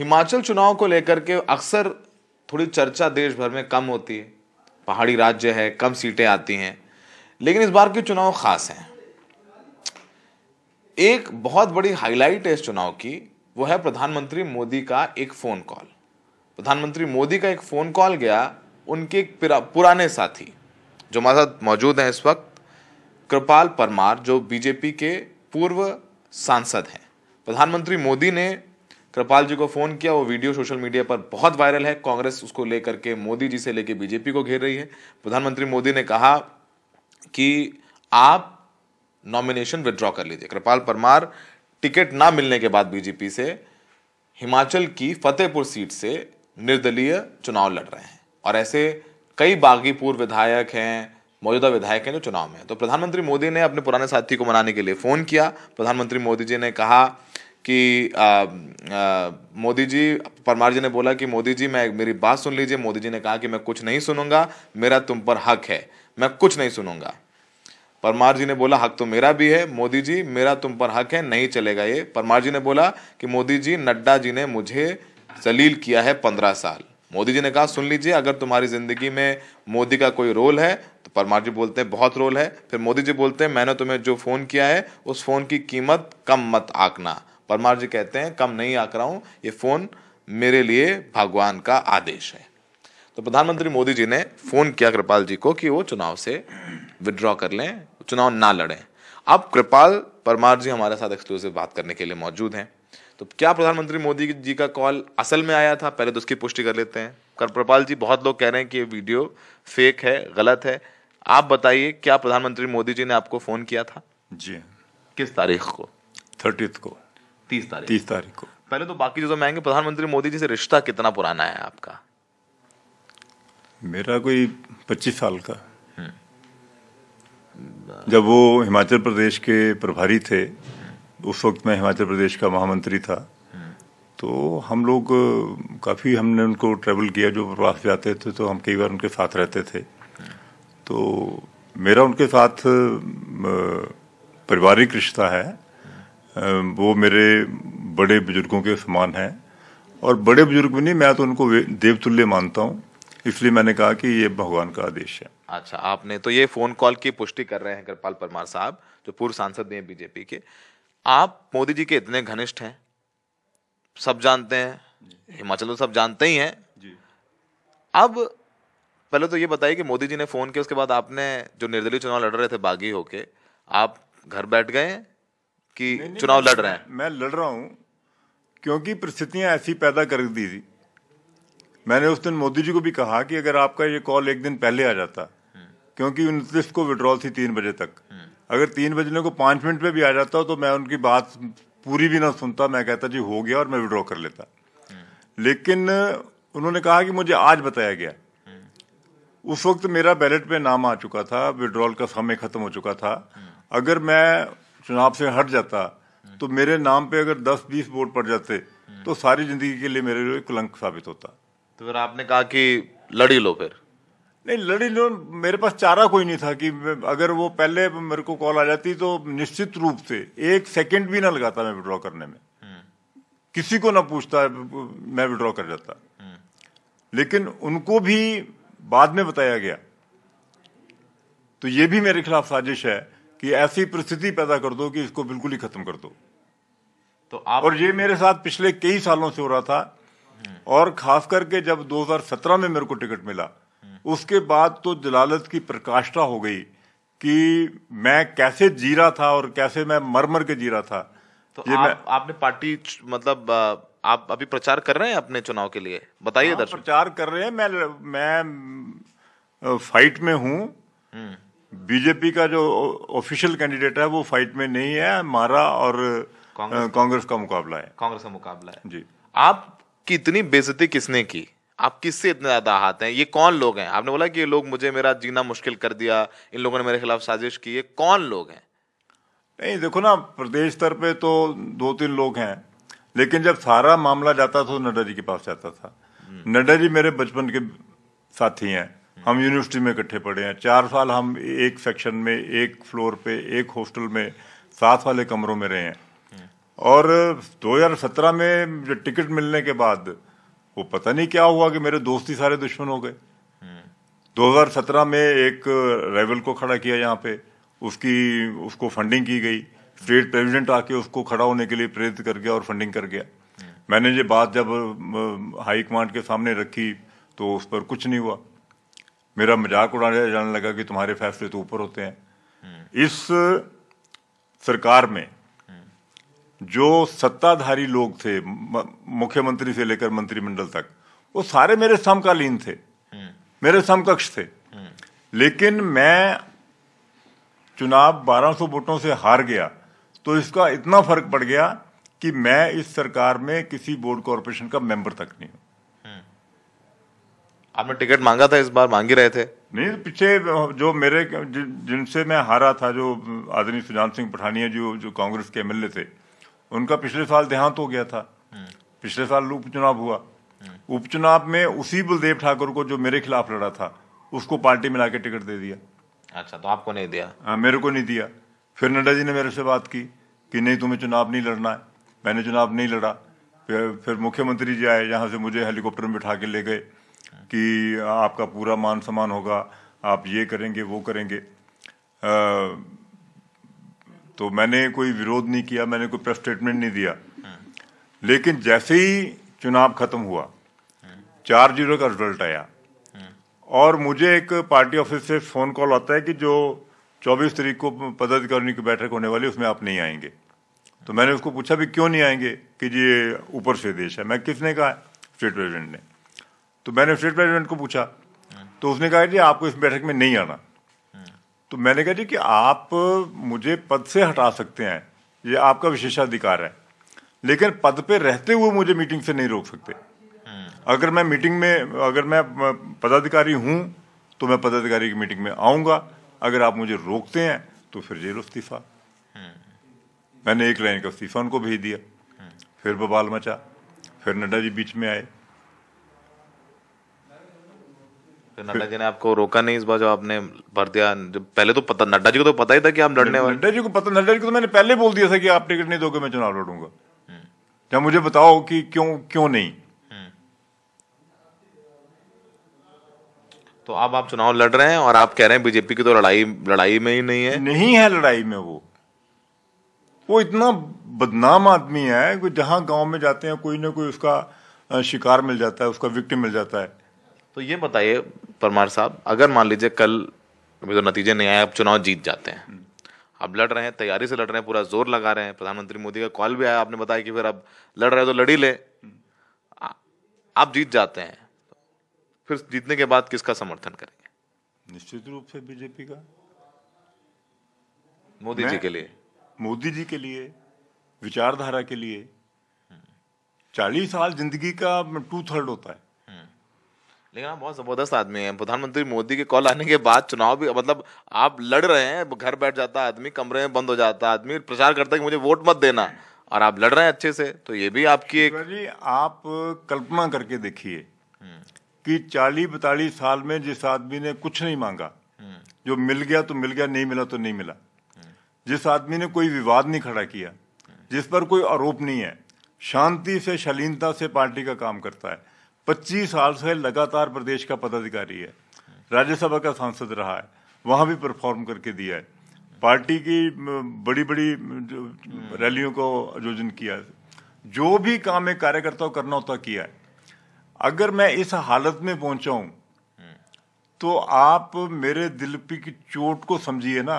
हिमाचल चुनाव को लेकर के अक्सर थोड़ी चर्चा देश भर में कम होती है पहाड़ी राज्य है कम सीटें आती हैं लेकिन इस बार के चुनाव खास हैं एक बहुत बड़ी हाईलाइट है इस चुनाव की वो है प्रधानमंत्री मोदी का एक फ़ोन कॉल प्रधानमंत्री मोदी का एक फ़ोन कॉल गया उनके एक पुराने साथी जो हमारे साथ मौजूद हैं इस वक्त कृपाल परमार जो बीजेपी के पूर्व सांसद हैं प्रधानमंत्री मोदी ने कृपाल जी को फोन किया वो वीडियो सोशल मीडिया पर बहुत वायरल है कांग्रेस उसको लेकर के मोदी जी से लेकर बीजेपी को घेर रही है प्रधानमंत्री मोदी ने कहा कि आप नॉमिनेशन विदड्रॉ कर लीजिए कृपाल परमार टिकट ना मिलने के बाद बीजेपी से हिमाचल की फतेहपुर सीट से निर्दलीय चुनाव लड़ रहे हैं और ऐसे कई बागीपुर विधायक हैं मौजूदा विधायक हैं जो चुनाव में हैं तो प्रधानमंत्री मोदी ने अपने पुराने साथी को मनाने के लिए फ़ोन किया प्रधानमंत्री मोदी जी ने कहा कि मोदी जी परमार जी ने बोला कि मोदी जी मैं मेरी बात सुन लीजिए मोदी जी ने कहा कि मैं कुछ नहीं सुनूंगा मेरा तुम पर हक है मैं कुछ नहीं सुनूंगा परमार जी ने बोला हक तो मेरा भी है मोदी जी मेरा तुम पर हक है नहीं चलेगा ये परमार जी ने बोला कि मोदी जी नड्डा जी ने मुझे जलील किया है पंद्रह साल मोदी जी ने कहा सुन लीजिए अगर तुम्हारी ज़िंदगी में मोदी का कोई रोल है तो परमार जी बोलते हैं बहुत रोल है फिर मोदी जी बोलते हैं मैंने तुम्हें जो फ़ोन किया है उस फ़ोन की कीमत कम मत आंकना परमार जी कहते हैं कम नहीं आक रहा हूं ये फ़ोन मेरे लिए भगवान का आदेश है तो प्रधानमंत्री मोदी जी ने फ़ोन किया कृपाल जी को कि वो चुनाव से विड्रॉ कर लें चुनाव ना लड़ें अब कृपाल परमार जी हमारे साथ एक्सक्लूसिव बात करने के लिए मौजूद हैं तो क्या प्रधानमंत्री मोदी जी का कॉल असल में आया था पहले तो उसकी पुष्टि कर लेते हैं कृपाल जी बहुत लोग कह रहे हैं कि ये वीडियो फेक है गलत है आप बताइए क्या प्रधानमंत्री मोदी जी ने आपको फ़ोन किया था जी किस तारीख को थर्टीथ को तीस तारीख तीस तारीख को पहले तो बाकी चीजों में आएंगे प्रधानमंत्री मोदी जी से रिश्ता कितना पुराना है आपका मेरा कोई पच्चीस साल का हम्म। जब वो हिमाचल प्रदेश के प्रभारी थे उस वक्त मैं हिमाचल प्रदेश का महामंत्री था हम्म। तो हम लोग काफ़ी हमने उनको ट्रैवल किया जो प्रवास जाते थे तो हम कई बार उनके साथ रहते थे हम्म। तो मेरा उनके साथ पारिवारिक रिश्ता है वो मेरे बड़े बुजुर्गों के समान हैं और बड़े बुजुर्ग भी नहीं मैं तो उनको देवतुल्य मानता हूँ इसलिए मैंने कहा कि ये भगवान का आदेश है अच्छा आपने तो ये फोन कॉल की पुष्टि कर रहे हैं कृपाल परमार साहब जो पूर्व सांसद हैं बीजेपी के आप मोदी जी के इतने घनिष्ठ हैं सब जानते हैं हिमाचल तो सब जानते ही हैं अब पहले तो ये बताइए कि मोदी जी ने फोन किया उसके बाद आपने जो निर्दलीय चुनाव लड़ रहे थे बागी होके आप घर बैठ गए कि चुनाव लड़ रहे हैं मैं लड़ रहा हूं क्योंकि परिस्थितियां ऐसी पैदा कर दी थी मैंने उस दिन मोदी जी को भी कहा कि अगर आपका ये कॉल एक दिन पहले आ जाता क्योंकि उनतीस को विड्रॉल थी तीन बजे तक अगर तीन बजने को पांच मिनट में भी आ जाता तो मैं उनकी बात पूरी भी ना सुनता मैं कहता जी हो गया और मैं विड्रॉ कर लेता लेकिन उन्होंने कहा कि मुझे आज बताया गया उस वक्त मेरा बैलेट पे नाम आ चुका था विड्रॉल का समय खत्म हो चुका था अगर मैं चुनाव से हट जाता तो मेरे नाम पे अगर 10-20 वोट पड़ जाते हम्म। तो सारी जिंदगी के लिए मेरे लिए कुलंक साबित होता तो फिर आपने कहा कि लड़ी लो फिर नहीं लड़ी लो मेरे पास चारा कोई नहीं था कि अगर वो पहले मेरे को कॉल आ जाती तो निश्चित रूप से एक सेकंड भी ना लगाता मैं विड्रॉ करने में हम्म। किसी को ना पूछता मैं विड्रॉ कर जाता हम्म। लेकिन उनको भी बाद में बताया गया तो ये भी मेरे खिलाफ साजिश है कि ऐसी परिस्थिति पैदा कर दो कि इसको बिल्कुल ही खत्म कर दो तो आप और ये मेरे साथ पिछले कई सालों से हो रहा था और खास करके जब 2017 में मेरे को टिकट मिला उसके बाद तो जलालत की प्रकाष्ठा हो गई कि मैं कैसे जी रहा था और कैसे मैं मर मर के जी रहा था तो आप, मैं... आपने पार्टी मतलब आप अभी प्रचार कर रहे हैं अपने चुनाव के लिए बताइए हाँ, दर्शक प्रचार कर रहे हैं मैं मैं फाइट में हूँ हम्म। बीजेपी का जो ऑफिशियल कैंडिडेट है वो फाइट में नहीं है हमारा और कांग्रेस का मुकाबला है कांग्रेस का मुकाबला है जी आपकी इतनी बेजती किसने की आप किससे इतने ज्यादा हाथ हैं ये कौन लोग हैं आपने बोला कि ये लोग मुझे मेरा जीना मुश्किल कर दिया इन लोगों ने मेरे खिलाफ साजिश की ये कौन लोग हैं नहीं देखो ना प्रदेश स्तर पे तो दो तीन लोग हैं लेकिन जब सारा मामला जाता था तो नड्डा जी के पास जाता था हम्म। नड्डा जी मेरे बचपन के साथी हैं हम यूनिवर्सिटी में इकट्ठे पढ़े हैं चार साल हम एक सेक्शन में एक फ्लोर पे एक हॉस्टल में साथ वाले कमरों में रहे हैं और 2017 में जो टिकट मिलने के बाद वो पता नहीं क्या हुआ कि मेरे दोस्त ही सारे दुश्मन हो गए 2017 में एक रेवल को खड़ा किया यहाँ पे उसकी उसको फंडिंग की गई स्टेट प्रेसिडेंट आके उसको खड़ा होने के लिए प्रेरित कर गया और फंडिंग कर गया मैंने ये बात जब हाई कमांड के सामने रखी तो उस पर कुछ नहीं हुआ मेरा मजाक उड़ाया जाने लगा कि तुम्हारे फैसले तो ऊपर होते हैं हम्म। इस सरकार में हम्म। जो सत्ताधारी लोग थे मुख्यमंत्री से लेकर मंत्रिमंडल तक वो सारे मेरे समकालीन थे हम्म। मेरे समकक्ष थे लेकिन मैं चुनाव 1200 वोटों से हार गया तो इसका इतना फर्क पड़ गया कि मैं इस सरकार में किसी बोर्ड कॉरपोरेशन का मेंबर तक नहीं हूं आपने टिकट मांगा था इस बार मांगी रहे थे नहीं पीछे जो मेरे जिनसे मैं हारा था जो आदरणीय सुजान सिंह पठानिया जो जो कांग्रेस के एमएलए थे उनका पिछले साल देहांत हो गया था हम्म। पिछले साल उपचुनाव हुआ हम्म। उपचुनाव में उसी बलदेव ठाकुर को जो मेरे खिलाफ लड़ा था उसको पार्टी में लाके टिकट दे दिया अच्छा तो आपको नहीं दिया आ, हाँ, मेरे को नहीं दिया फिर नड्डा जी ने मेरे से बात की कि नहीं तुम्हें चुनाव नहीं लड़ना है मैंने चुनाव नहीं लड़ा फिर फिर मुख्यमंत्री जी आए यहाँ से मुझे हेलीकॉप्टर में बिठा के ले गए कि आपका पूरा मान सम्मान होगा आप ये करेंगे वो करेंगे आ, तो मैंने कोई विरोध नहीं किया मैंने कोई प्रेस स्टेटमेंट नहीं दिया लेकिन जैसे ही चुनाव खत्म हुआ चार जीरो का रिजल्ट आया और मुझे एक पार्टी ऑफिस से फोन कॉल आता है कि जो 24 तारीख को पदाधिकारियों की बैठक होने वाली उसमें आप नहीं आएंगे तो मैंने उसको पूछा भी क्यों नहीं आएंगे कि जी ऊपर से देश है मैं किसने कहा स्टेट प्रेजिडेंट ने तो मैंने स्टेट प्रेसिडेंट को पूछा तो उसने कहा जी आपको इस बैठक में नहीं आना तो मैंने कहा जी कि आप मुझे पद से हटा सकते हैं ये आपका विशेषाधिकार है लेकिन पद पे रहते हुए मुझे मीटिंग से नहीं रोक सकते अगर मैं मीटिंग में अगर मैं पदाधिकारी हूं तो मैं पदाधिकारी की मीटिंग में आऊंगा अगर आप मुझे रोकते हैं तो फिर जेल इस्तीफा मैंने एक लाइन का इस्तीफा उनको भेज दिया फिर बबाल मचा फिर नड्डा जी बीच में आए फिर तो नड्डा जी ने आपको रोका नहीं इस बार जो आपने भर दिया पहले तो पता नड्डा जी को तो पता ही था कि आप लड़ने वाले नड्डा जी को पता नड्डा जी को तो मैंने पहले बोल दिया था कि आप टिकट नहीं दोगे मैं चुनाव लड़ूंगा हम्म। जब मुझे बताओ कि क्यों क्यों नहीं हम्म। तो आप आप चुनाव लड़ रहे हैं और आप कह रहे हैं बीजेपी की तो लड़ाई लड़ाई में ही नहीं है नहीं है लड़ाई में वो वो इतना बदनाम आदमी है कि जहां गांव में जाते हैं कोई ना कोई उसका शिकार मिल जाता है उसका विक्टिम मिल जाता है तो ये बताइए परमार साहब अगर मान लीजिए कल अभी तो नतीजे नहीं आए आप चुनाव जीत जाते हैं आप लड़ रहे हैं तैयारी से लड़ रहे हैं पूरा जोर लगा रहे हैं प्रधानमंत्री मोदी का कॉल भी आया आपने बताया कि फिर अब लड़ रहे हो तो लड़ ही ले आप जीत जाते हैं फिर जीतने के बाद किसका समर्थन करेंगे निश्चित रूप से बीजेपी का मोदी जी के लिए मोदी जी के लिए विचारधारा के लिए चालीस साल जिंदगी का टू थर्ड होता है लेकिन आप बहुत जबरदस्त आदमी हैं प्रधानमंत्री मोदी के कॉल आने के बाद चुनाव भी मतलब आप लड़ रहे हैं घर बैठ जाता आदमी कमरे में बंद हो जाता आदमी प्रचार करता है कि मुझे वोट मत देना और आप लड़ रहे हैं अच्छे से तो ये भी आपकी एक जी आप कल्पना करके देखिए हम्म। कि चालीस बतालीस साल में जिस आदमी ने कुछ नहीं मांगा हम्म। जो मिल गया तो मिल गया नहीं मिला तो नहीं मिला हम्म। जिस आदमी ने कोई विवाद नहीं खड़ा किया जिस पर कोई आरोप नहीं है शांति से शालीनता से पार्टी का काम करता है पच्चीस साल से लगातार प्रदेश का पदाधिकारी है राज्यसभा का सांसद रहा है वहाँ भी परफॉर्म करके दिया है पार्टी की बड़ी बड़ी रैलियों को आयोजन किया है जो भी काम एक कार्यकर्ता को करना होता किया है अगर मैं इस हालत में पहुंचा हूं तो आप मेरे दिल पी की चोट को समझिए ना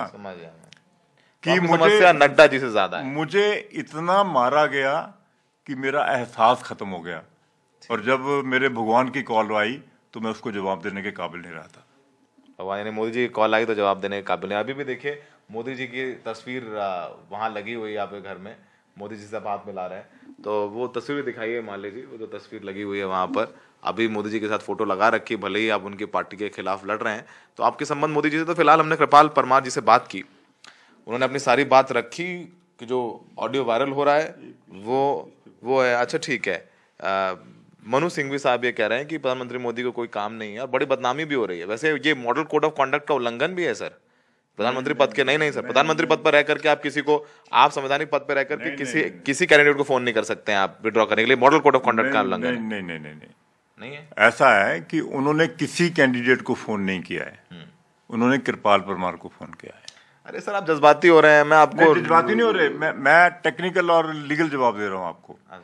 कि मुझे नड्डा जी से ज्यादा मुझे इतना मारा गया कि मेरा एहसास खत्म हो गया और जब मेरे भगवान की कॉल आई तो मैं उसको जवाब देने के काबिल नहीं रहा था भगवान यानी मोदी जी की कॉल आई तो जवाब देने के काबिल नहीं अभी भी देखिए मोदी जी की तस्वीर वहाँ लगी हुई है आपके घर में मोदी जी से हाथ मिला रहे हैं तो वो तस्वीर दिखाइए माले जी वो जो तस्वीर लगी हुई है वहाँ पर अभी मोदी जी के साथ फोटो लगा रखी भले ही आप उनकी पार्टी के खिलाफ लड़ रहे हैं तो आपके संबंध मोदी जी से तो फिलहाल हमने कृपाल परमार जी से बात की उन्होंने अपनी सारी बात रखी कि जो ऑडियो वायरल हो रहा है वो वो है अच्छा ठीक है आ, मनु सिंघवी साहब ये कह रहे हैं कि प्रधानमंत्री मोदी को कोई काम नहीं है और बड़ी बदनामी भी हो रही है वैसे ये मॉडल कोड ऑफ कंडक्ट का उल्लंघन भी है सर प्रधानमंत्री पद के नहीं नहीं सर प्रधानमंत्री पद पर रह करके आप किसी को आप संवैधानिक पद पर रह करके किसी किसी कैंडिडेट को फोन नहीं कर सकते हैं आप विड्रॉ करने के लिए मॉडल कोड ऑफ कॉन्डक्ट का उल्लंघन नहीं नहीं नहीं नहीं ऐसा है कि उन्होंने किसी कैंडिडेट को फोन नहीं किया है हम्म। उन्होंने कृपाल परमार को फोन किया है अरे सर आप जज्बाती हो रहे हैं मैं आपको जज्बाती नहीं हो रहे मैं टेक्निकल और लीगल जवाब दे रहा हूँ आपको हाँ,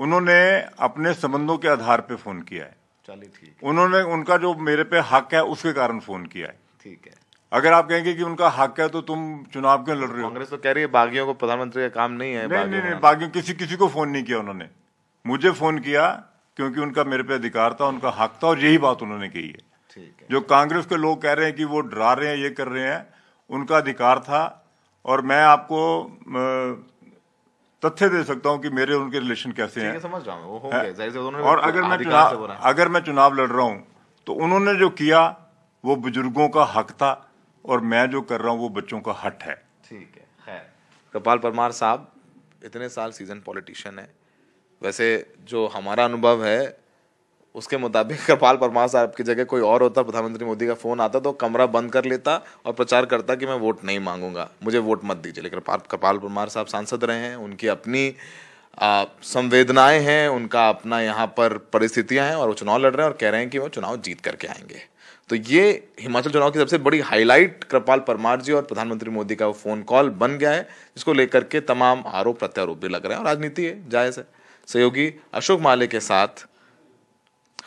उन्होंने अपने संबंधों के आधार पे फोन किया है चलिए ठीक उन्होंने उनका जो मेरे पे हक है उसके कारण फोन किया है ठीक है अगर आप कहेंगे कि उनका हक है तो तुम चुनाव क्यों लड़ रहे हो कांग्रेस तो कह रही है बागियों को प्रधानमंत्री का काम नहीं है नहीं नहीं, नहीं बागियों किसी किसी को फोन नहीं किया उन्होंने मुझे फोन किया क्योंकि उनका मेरे पे अधिकार था उनका हक था और यही बात उन्होंने कही है ठीक है जो कांग्रेस के लोग कह रहे हैं कि वो डरा रहे हैं ये कर रहे हैं उनका अधिकार था और मैं आपको तथ्य दे सकता हूँ कि मेरे उनके रिलेशन कैसे हैं समझ रहा हूँ है? और अगर मैं चुनाव अगर मैं चुनाव लड़ रहा हूँ तो उन्होंने जो किया वो बुजुर्गों का हक था और मैं जो कर रहा हूँ वो बच्चों का हट है ठीक है कपाल परमार साहब इतने साल सीजन पॉलिटिशियन है वैसे जो हमारा अनुभव है उसके मुताबिक कृपाल परमार साहब की जगह कोई और होता प्रधानमंत्री मोदी का फ़ोन आता तो कमरा बंद कर लेता और प्रचार करता कि मैं वोट नहीं मांगूंगा मुझे वोट मत दीजिए लेकिन कृपाल कृपाल परमार साहब सांसद रहे हैं उनकी अपनी संवेदनाएं हैं उनका अपना यहाँ पर परिस्थितियाँ हैं और वो चुनाव लड़ रहे हैं और कह रहे हैं कि वो चुनाव जीत करके आएंगे तो ये हिमाचल चुनाव की सबसे बड़ी हाईलाइट कृपाल परमार जी और प्रधानमंत्री मोदी का वो फ़ोन कॉल बन गया है जिसको लेकर के तमाम आरोप प्रत्यारोप भी लग रहे हैं और राजनीति है जायज़ है सहयोगी अशोक माले के साथ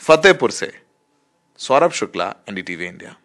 फतेहपुर से सौरभ शुक्ला एनडीटीवी इंडिया